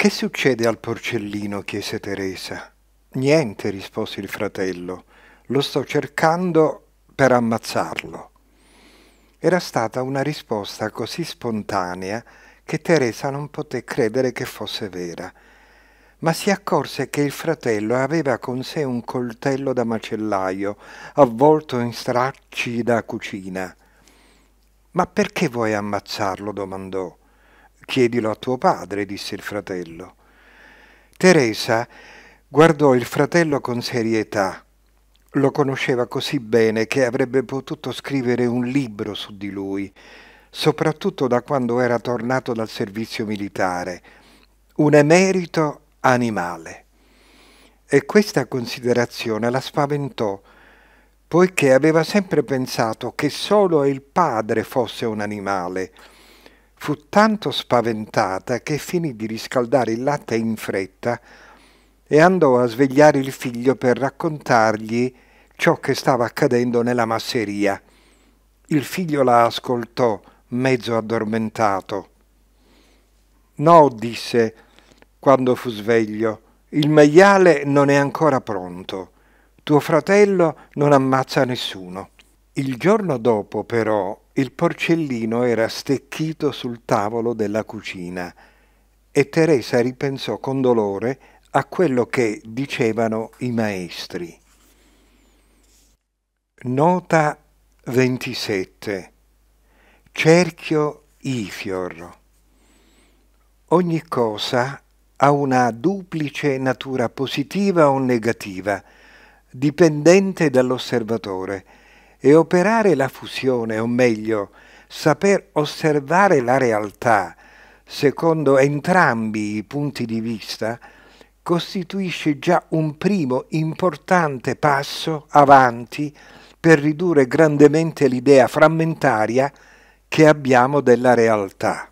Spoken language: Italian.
Che succede al porcellino? chiese Teresa. Niente, rispose il fratello. Lo sto cercando per ammazzarlo. Era stata una risposta così spontanea che Teresa non poté credere che fosse vera, ma si accorse che il fratello aveva con sé un coltello da macellaio avvolto in stracci da cucina. Ma perché vuoi ammazzarlo? domandò. Chiedilo a tuo padre, disse il fratello. Teresa guardò il fratello con serietà. Lo conosceva così bene che avrebbe potuto scrivere un libro su di lui, soprattutto da quando era tornato dal servizio militare, un emerito animale. E questa considerazione la spaventò, poiché aveva sempre pensato che solo il padre fosse un animale, Fu tanto spaventata che finì di riscaldare il latte in fretta e andò a svegliare il figlio per raccontargli ciò che stava accadendo nella masseria. Il figlio la ascoltò, mezzo addormentato. No, disse, quando fu sveglio, il maiale non è ancora pronto. Tuo fratello non ammazza nessuno. Il giorno dopo, però, il porcellino era stecchito sul tavolo della cucina e Teresa ripensò con dolore a quello che dicevano i maestri. Nota 27 Cerchio Ifior Ogni cosa ha una duplice natura positiva o negativa, dipendente dall'osservatore, e operare la fusione, o meglio, saper osservare la realtà secondo entrambi i punti di vista costituisce già un primo importante passo avanti per ridurre grandemente l'idea frammentaria che abbiamo della realtà.